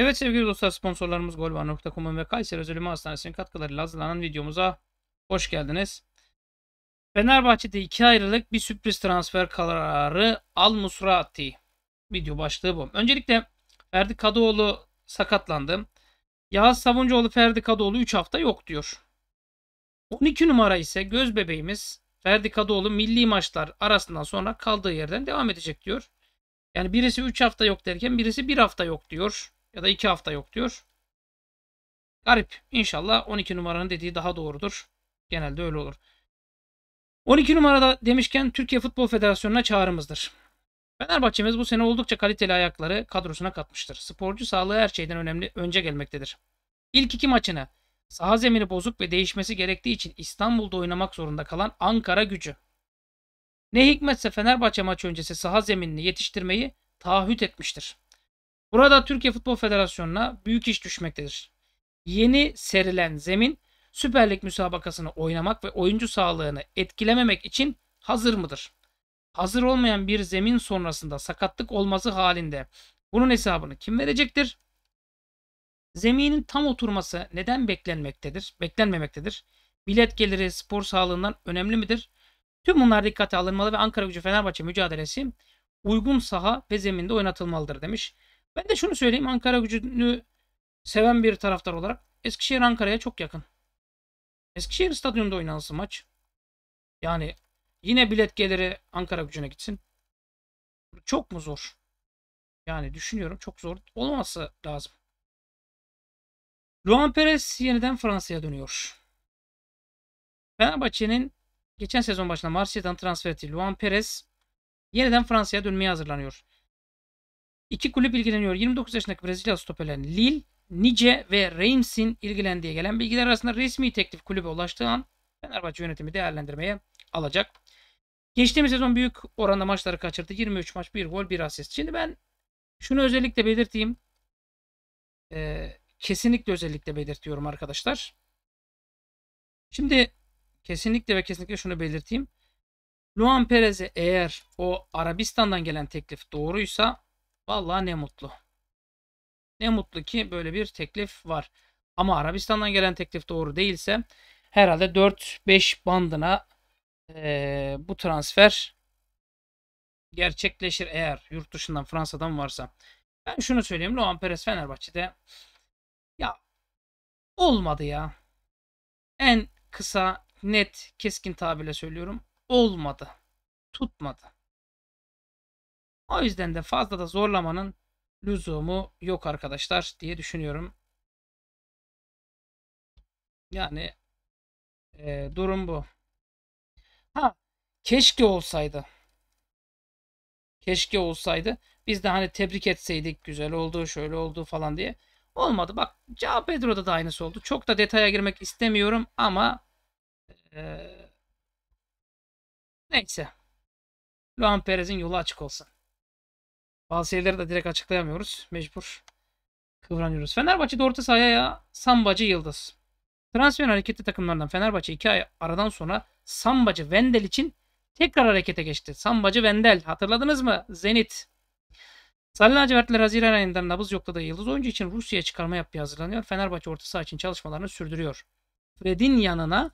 Evet sevgili dostlar sponsorlarımız golvar.com'un ve Kayseri Özel Ümmü Hastanesi'nin katkılarıyla hazırlanan videomuza hoş geldiniz. Fenerbahçe'de iki ayrılık bir sürpriz transfer kararı Al Musrati. Video başlığı bu. Öncelikle Ferdi Kadıoğlu sakatlandı. Yağız Savuncuoğlu Ferdi Kadıoğlu 3 hafta yok diyor. 12 numara ise göz bebeğimiz Ferdi Kadıoğlu milli maçlar arasından sonra kaldığı yerden devam edecek diyor. Yani birisi 3 hafta yok derken birisi 1 hafta yok diyor. Ya da 2 hafta yok diyor. Garip. İnşallah 12 numaranın dediği daha doğrudur. Genelde öyle olur. 12 numarada demişken Türkiye Futbol Federasyonu'na çağrımızdır. Fenerbahçe'miz bu sene oldukça kaliteli ayakları kadrosuna katmıştır. Sporcu sağlığı her şeyden önemli önce gelmektedir. İlk iki maçını saha zemini bozuk ve değişmesi gerektiği için İstanbul'da oynamak zorunda kalan Ankara gücü. Ne hikmetse Fenerbahçe maç öncesi saha zeminini yetiştirmeyi taahhüt etmiştir. Burada Türkiye Futbol Federasyonu'na büyük iş düşmektedir. Yeni serilen zemin Süper Lig müsabakasını oynamak ve oyuncu sağlığını etkilememek için hazır mıdır? Hazır olmayan bir zemin sonrasında sakatlık olması halinde bunun hesabını kim verecektir? Zeminin tam oturması neden beklenmektedir? Beklenmemektedir. Bilet geliri spor sağlığından önemli midir? Tüm bunlar dikkate alınmalı ve Ankara Gücü Fenerbahçe mücadelesi uygun saha ve zeminde oynatılmalıdır demiş. Ben de şunu söyleyeyim. Ankara gücünü seven bir taraftar olarak Eskişehir Ankara'ya çok yakın. Eskişehir stadyumunda oynansın maç. Yani yine bilet geliri Ankara gücüne gitsin. Çok mu zor? Yani düşünüyorum çok zor olması lazım. Luan Perez yeniden Fransa'ya dönüyor. Fenerbahçe'nin geçen sezon başında Marsilya'dan transfer ettiği Luan Perez yeniden Fransa'ya dönmeye hazırlanıyor. İki kulüp ilgileniyor. 29 yaşındaki Brezilya stoperlerin Lille, Nice ve Reims'in ilgilendiği gelen bilgiler arasında resmi teklif kulübe ulaştığı an Fenerbahçe yönetimi değerlendirmeye alacak. Geçtiğimiz sezon büyük oranda maçları kaçırdı. 23 maç 1 gol 1 asist. Şimdi ben şunu özellikle belirteyim. Ee, kesinlikle özellikle belirtiyorum arkadaşlar. Şimdi kesinlikle ve kesinlikle şunu belirteyim. Luan Perez'e eğer o Arabistan'dan gelen teklif doğruysa Vallahi ne mutlu. Ne mutlu ki böyle bir teklif var. Ama Arabistan'dan gelen teklif doğru değilse herhalde 4-5 bandına e, bu transfer gerçekleşir eğer yurt dışından Fransa'dan varsa. Ben şunu söyleyeyim. Loan Perez Fenerbahçe'de ya olmadı ya. En kısa, net, keskin tabirle söylüyorum. Olmadı. Tutmadı. O yüzden de fazla da zorlamanın lüzumu yok arkadaşlar diye düşünüyorum. Yani e, durum bu. Ha keşke olsaydı. Keşke olsaydı. Biz de hani tebrik etseydik güzel oldu şöyle oldu falan diye. Olmadı. Bak Cao Pedro'da da aynısı oldu. Çok da detaya girmek istemiyorum ama e, neyse. Luan Perez'in yolu açık olsun. Bazı şeyleri de direkt açıklayamıyoruz. Mecbur kıvranıyoruz. Fenerbahçe'de orta sahaya Sambacı Yıldız. Transfer hareketli takımlardan Fenerbahçe 2 ay aradan sonra Sambacı Vendel için tekrar harekete geçti. Sambacı Vendel hatırladınız mı? Zenit. Sarı lacivertler Haziran ayında nabız yokladığı Yıldız oyuncu için Rusya'ya çıkarma yapmaya hazırlanıyor. Fenerbahçe orta saha için çalışmalarını sürdürüyor. Fred'in yanına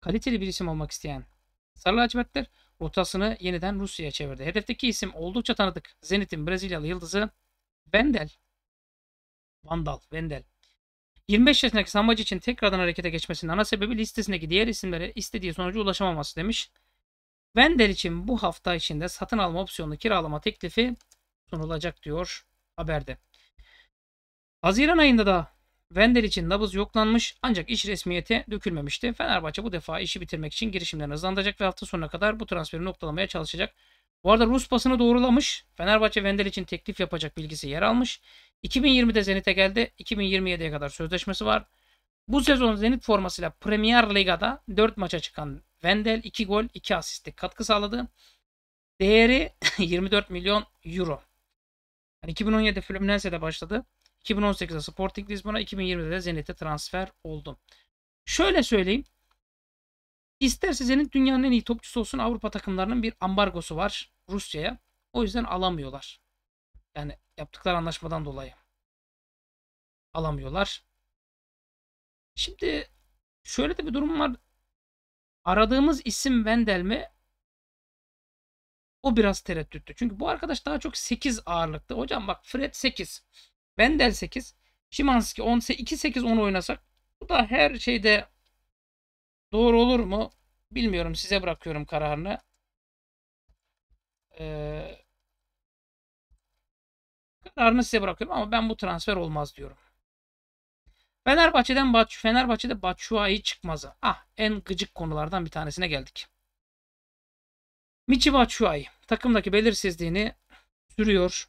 kaliteli bir isim olmak isteyen Sarı lacivertler rotasını yeniden Rusya'ya çevirdi. Hedefteki isim oldukça tanıdık. Zenit'in Brezilyalı yıldızı Vendel. Vandal, Vendel. 25 yaşındaki sambacı için tekrardan harekete geçmesinin ana sebebi listesindeki diğer isimlere istediği sonucu ulaşamaması demiş. Vendel için bu hafta içinde satın alma opsiyonu, kiralama teklifi sunulacak diyor haberde. Haziran ayında da Vendel için nabız yoklanmış ancak iş resmiyete dökülmemişti. Fenerbahçe bu defa işi bitirmek için girişimlerini hızlandıracak ve hafta sonuna kadar bu transferi noktalamaya çalışacak. Bu arada Rus basını doğrulamış. Fenerbahçe Vendel için teklif yapacak bilgisi yer almış. 2020'de Zenit'e geldi. 2027'ye kadar sözleşmesi var. Bu sezon Zenit formasıyla Premier Liga'da 4 maça çıkan Vendel 2 gol 2 asistlik katkı sağladı. Değeri 24 milyon euro. Yani 2017 Fluminense'de başladı. 2018'de Sporting Lisbon'a, 2020'de de Zenit'e transfer oldum. Şöyle söyleyeyim. İsterse Zenit dünyanın en iyi topçusu olsun Avrupa takımlarının bir ambargosu var Rusya'ya. O yüzden alamıyorlar. Yani yaptıkları anlaşmadan dolayı. Alamıyorlar. Şimdi şöyle de bir durum var. Aradığımız isim Wendel mi? O biraz tereddüttü. Çünkü bu arkadaş daha çok 8 ağırlıklı. Hocam bak Fred 8. Bendel 8. Şimanski 10. 2-8-10 oynasak bu da her şeyde doğru olur mu? Bilmiyorum. Size bırakıyorum kararını. Ee, kararını size bırakıyorum ama ben bu transfer olmaz diyorum. Fenerbahçe'den Baç Fenerbahçe'de Batshuayi çıkmazı. Ah en gıcık konulardan bir tanesine geldik. Michi Batshuayi takımdaki belirsizliğini sürüyor.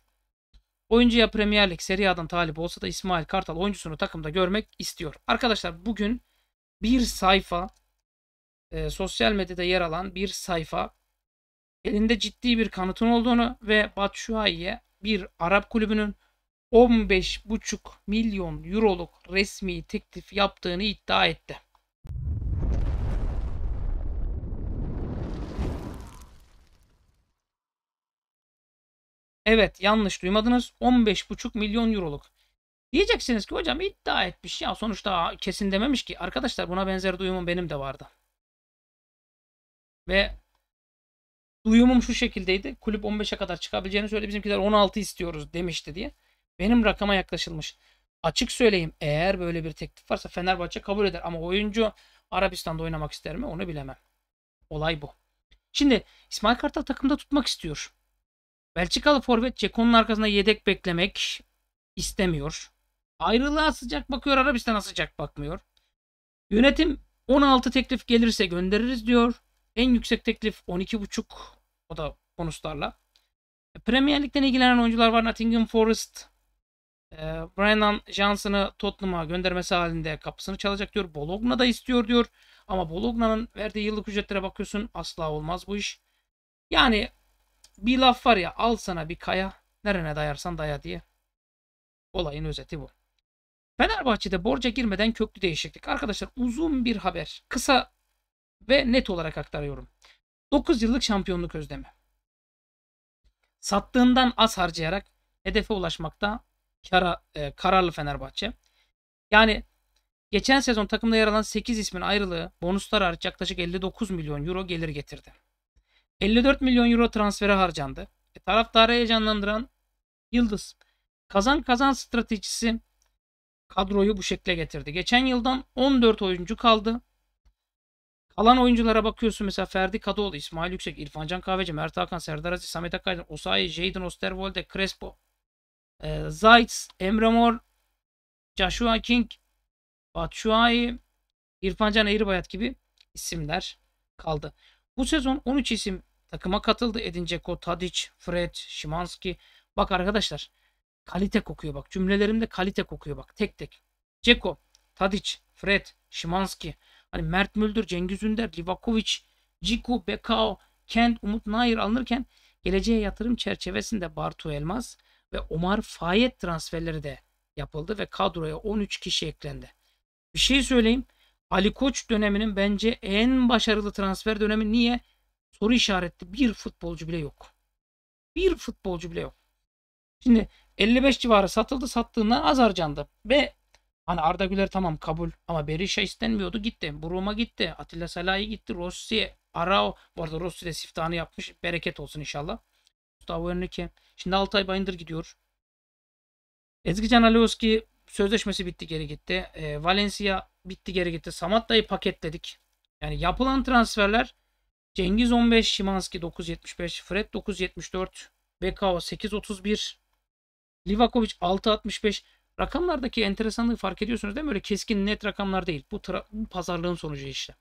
Oyuncuya Premier Lig Serie A'dan talip olsa da İsmail Kartal oyuncusunu takımda görmek istiyor. Arkadaşlar bugün bir sayfa e, sosyal medyada yer alan bir sayfa elinde ciddi bir kanıtın olduğunu ve Batshuayi'ye bir Arap kulübünün 15,5 milyon euroluk resmi teklif yaptığını iddia etti. Evet yanlış duymadınız 15,5 milyon euroluk. Diyeceksiniz ki hocam iddia etmiş ya sonuçta kesin dememiş ki. Arkadaşlar buna benzer duyumum benim de vardı. Ve duyumum şu şekildeydi. Kulüp 15'e kadar çıkabileceğini söyledi. Bizimkiler 16 istiyoruz demişti diye. Benim rakama yaklaşılmış. Açık söyleyeyim eğer böyle bir teklif varsa Fenerbahçe kabul eder. Ama oyuncu Arabistan'da oynamak ister mi onu bilemem. Olay bu. Şimdi İsmail Kartal takımda tutmak istiyor. Belçikalı forvet Ceko'nun arkasında yedek beklemek istemiyor. Ayrılığa sıcak bakıyor Arabistan'a sıcak bakmıyor. Yönetim 16 teklif gelirse göndeririz diyor. En yüksek teklif 12.5 o da bonuslarla. E, Premier Lig'den ilgilenen oyuncular var. Nottingham Forest e, Brennan Johnson'ı Tottenham'a göndermesi halinde kapısını çalacak diyor. Bologna da istiyor diyor. Ama Bologna'nın verdiği yıllık ücretlere bakıyorsun asla olmaz bu iş. Yani bir laf var ya al sana bir kaya nerene dayarsan daya diye. Olayın özeti bu. Fenerbahçe'de borca girmeden köklü değişiklik. Arkadaşlar uzun bir haber. Kısa ve net olarak aktarıyorum. 9 yıllık şampiyonluk özlemi. Sattığından az harcayarak hedefe ulaşmakta kara, e, kararlı Fenerbahçe. Yani geçen sezon takımda yer alan 8 ismin ayrılığı bonuslar hariç yaklaşık 59 milyon euro gelir getirdi. 54 milyon euro transfere harcandı. E, taraftarı heyecanlandıran Yıldız. Kazan kazan stratejisi kadroyu bu şekle getirdi. Geçen yıldan 14 oyuncu kaldı. Kalan oyunculara bakıyorsun mesela Ferdi Kadıoğlu, İsmail Yüksek, İrfan Can Kahveci, Mert Hakan, Serdar Aziz, Samet Akaydın, Osayi, Jadon Osterwolde, Crespo, e, Zayt, Emre Mor, Joshua King, Batshuayi, İrfancan Eğribayat gibi isimler kaldı. Bu sezon 13 isim takıma katıldı. Edin Dzeko, Tadic, Fred, Şimanski. Bak arkadaşlar kalite kokuyor bak. Cümlelerimde kalite kokuyor bak tek tek. Ceko, Tadic, Fred, Şimanski. Hani Mert Müldür, Cengiz Ünder, Livakovic, Ciku, Bekao, Kent, Umut Nair alınırken geleceğe yatırım çerçevesinde Bartu Elmas ve Omar Fayet transferleri de yapıldı ve kadroya 13 kişi eklendi. Bir şey söyleyeyim. Ali Koç döneminin bence en başarılı transfer dönemi niye? Soru işaretli. Bir futbolcu bile yok. Bir futbolcu bile yok. Şimdi 55 civarı satıldı sattığından az harcandı. Ve hani Arda Güler tamam kabul ama Berisha istenmiyordu gitti. Buruma gitti. Atilla Salahi gitti. Rossiye Arao. Bu arada Rossi de siftahını yapmış. Bereket olsun inşallah. Gustavo Henrique. Şimdi Altay Bayındır gidiyor. Ezgican Alioski sözleşmesi bitti geri gitti. E, Valencia bitti geri gitti. Samatta'yı paketledik. Yani yapılan transferler Cengiz 15, Şimanski 9.75, Fred 9.74, Bekao 8.31, Livakovic 6.65. Rakamlardaki enteresanlığı fark ediyorsunuz değil mi? Öyle keskin net rakamlar değil. Bu, bu pazarlığın sonucu işte.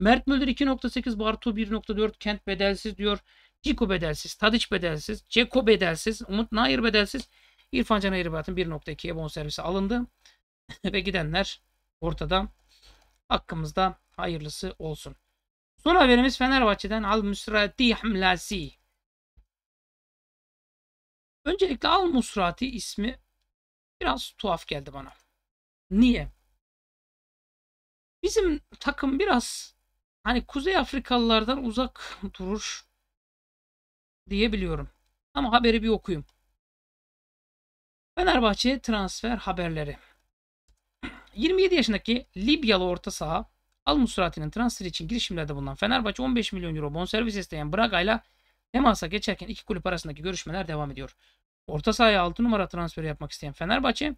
Mert Müller 2.8, Bartu 1.4, Kent bedelsiz diyor. Ciko bedelsiz, Tadic bedelsiz, Ceko bedelsiz, Umut Nayır bedelsiz. İrfan Can Ayırbat'ın 1.2'ye bonservisi alındı. Ve gidenler ortada. Hakkımızda hayırlısı olsun. Son haberimiz Fenerbahçe'den Al Musrati Hamlasi. Öncelikle Al Musrati ismi biraz tuhaf geldi bana. Niye? Bizim takım biraz hani Kuzey Afrikalılardan uzak durur diyebiliyorum. Ama haberi bir okuyayım. Fenerbahçe transfer haberleri. 27 yaşındaki Libyalı orta saha Al Musrati'nin transfer için girişimlerde bulunan Fenerbahçe 15 milyon euro bonservis isteyen Braga ile temasa geçerken iki kulüp arasındaki görüşmeler devam ediyor. Orta sahaya 6 numara transferi yapmak isteyen Fenerbahçe,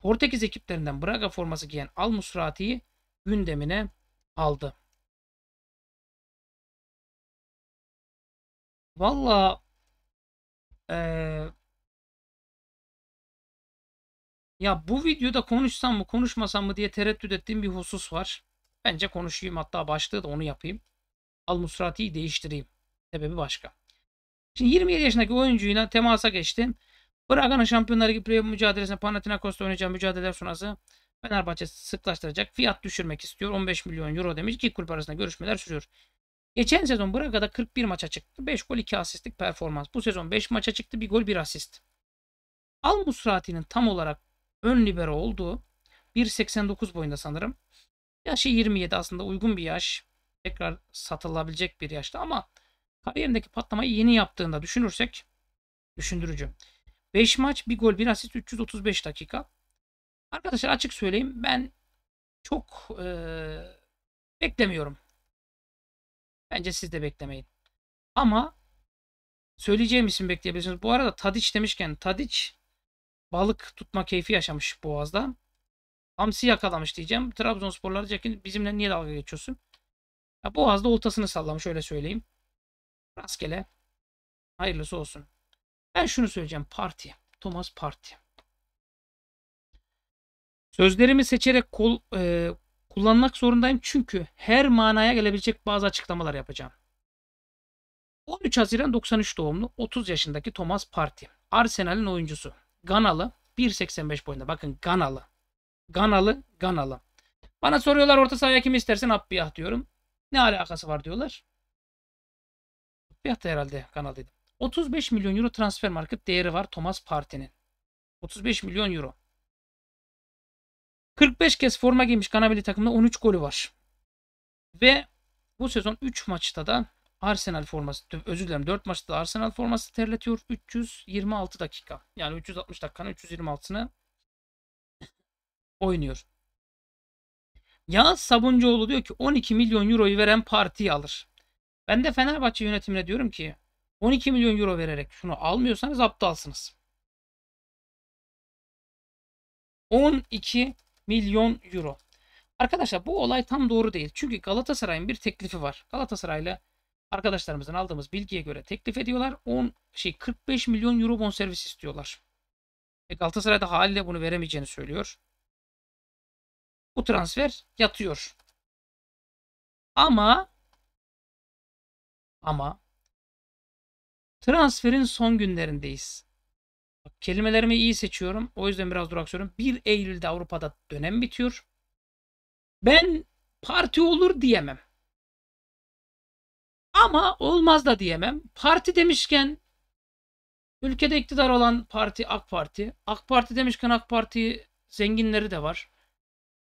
Portekiz ekiplerinden Braga forması giyen Al Musrati'yi gündemine aldı. Valla ee, ya bu videoda konuşsam mı konuşmasam mı diye tereddüt ettiğim bir husus var. Bence konuşayım hatta başlığı da onu yapayım. Al Musrati'yi değiştireyim. Sebebi başka. Şimdi 27 yaşındaki oyuncuyla temasa geçtim. Braga'nın Şampiyonlar Ligi playoff mücadelesine Panathinaikos'ta oynayacağı mücadeleler sonrası Fenerbahçe sıklaştıracak. Fiyat düşürmek istiyor. 15 milyon euro demiş. İki kulüp arasında görüşmeler sürüyor. Geçen sezon Braga'da 41 maça çıktı. 5 gol 2 asistlik performans. Bu sezon 5 maça çıktı. 1 gol 1 asist. Al Musrati'nin tam olarak Ön libero oldu. 1.89 boyunda sanırım. Yaşı 27 aslında uygun bir yaş. Tekrar satılabilecek bir yaşta ama kariyerindeki patlamayı yeni yaptığında düşünürsek düşündürücü. 5 maç, 1 gol, 1 asist, 335 dakika. Arkadaşlar açık söyleyeyim ben çok e, beklemiyorum. Bence siz de beklemeyin. Ama söyleyeceğim isim bekleyebilirsiniz. Bu arada Tadic demişken Tadic balık tutma keyfi yaşamış Boğaz'da. Hamsi yakalamış diyeceğim. Trabzonsporlar diyecek ki bizimle niye dalga geçiyorsun? Ya Boğaz'da oltasını sallamış öyle söyleyeyim. Rastgele. Hayırlısı olsun. Ben şunu söyleyeceğim. Parti. Thomas Parti. Sözlerimi seçerek kol, e, kullanmak zorundayım çünkü her manaya gelebilecek bazı açıklamalar yapacağım. 13 Haziran 93 doğumlu 30 yaşındaki Thomas Parti. Arsenal'in oyuncusu. Ganalı 1.85 boyunda. Bakın Ganalı. Ganalı, Ganalı. Bana soruyorlar orta sahaya kim istersen Abbiyah diyorum. Ne alakası var diyorlar. Abbiyah da herhalde Ganalıydı. 35 milyon euro transfer market değeri var Thomas Partey'nin. 35 milyon euro. 45 kez forma giymiş Ganabeli takımında 13 golü var. Ve bu sezon 3 maçta da Arsenal forması, özür dilerim 4 maçta Arsenal forması terletiyor. 326 dakika. Yani 360 dakikanın 326'sını oynuyor. Ya Sabuncuoğlu diyor ki 12 milyon euroyu veren partiyi alır. Ben de Fenerbahçe yönetimine diyorum ki 12 milyon euro vererek şunu almıyorsanız aptalsınız. 12 milyon euro. Arkadaşlar bu olay tam doğru değil. Çünkü Galatasaray'ın bir teklifi var. Galatasaray'la arkadaşlarımızdan aldığımız bilgiye göre teklif ediyorlar. 10 şey 45 milyon euro servis istiyorlar. E Galatasaray'da haliyle bunu veremeyeceğini söylüyor. Bu transfer yatıyor. Ama ama transferin son günlerindeyiz. Bak, kelimelerimi iyi seçiyorum. O yüzden biraz duraksıyorum. 1 Eylül'de Avrupa'da dönem bitiyor. Ben parti olur diyemem. Ama olmaz da diyemem. Parti demişken ülkede iktidar olan parti AK Parti. AK Parti demişken AK Parti zenginleri de var.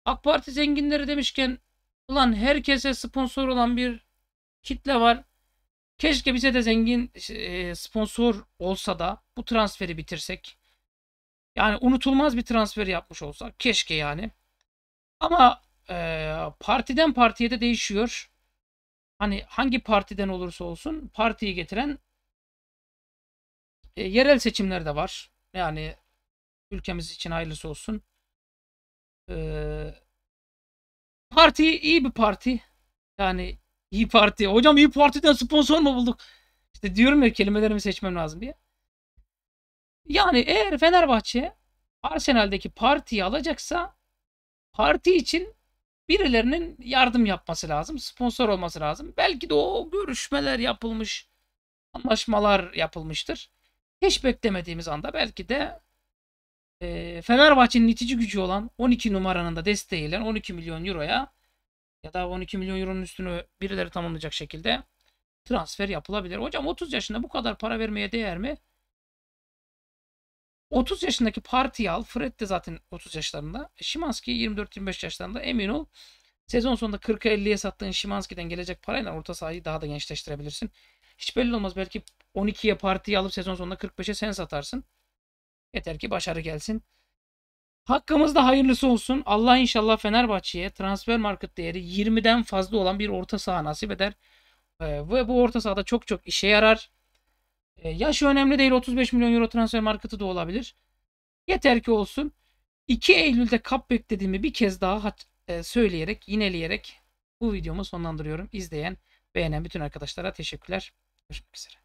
AK Parti zenginleri demişken ulan herkese sponsor olan bir kitle var. Keşke bize de zengin e, sponsor olsa da bu transferi bitirsek. Yani unutulmaz bir transfer yapmış olsak. Keşke yani. Ama e, partiden partiye de değişiyor hani hangi partiden olursa olsun partiyi getiren e, yerel seçimler de var. Yani ülkemiz için hayırlısı olsun. E, parti iyi bir parti. Yani iyi parti. Hocam iyi partiden sponsor mu bulduk? İşte diyorum ya kelimelerimi seçmem lazım diye. Yani eğer Fenerbahçe Arsenal'deki partiyi alacaksa parti için birilerinin yardım yapması lazım. Sponsor olması lazım. Belki de o görüşmeler yapılmış, anlaşmalar yapılmıştır. Hiç beklemediğimiz anda belki de e, Fenerbahçe'nin itici gücü olan 12 numaranın da desteğiyle 12 milyon euroya ya da 12 milyon euronun üstünü birileri tamamlayacak şekilde transfer yapılabilir. Hocam 30 yaşında bu kadar para vermeye değer mi? 30 yaşındaki partiyi al. Fred de zaten 30 yaşlarında. Şimanski 24-25 yaşlarında. Emin ol sezon sonunda 40'a 50'ye sattığın Şimanski'den gelecek parayla orta sahayı daha da gençleştirebilirsin. Hiç belli olmaz. Belki 12'ye partiyi alıp sezon sonunda 45'e sen satarsın. Yeter ki başarı gelsin. Hakkımızda hayırlısı olsun. Allah inşallah Fenerbahçe'ye transfer market değeri 20'den fazla olan bir orta saha nasip eder. Ee, ve bu orta sahada çok çok işe yarar. E, yaşı önemli değil 35 milyon euro transfer marketi de olabilir. Yeter ki olsun. 2 Eylül'de kap beklediğimi bir kez daha e, söyleyerek, yineleyerek bu videomu sonlandırıyorum. İzleyen, beğenen bütün arkadaşlara teşekkürler. Görüşmek üzere.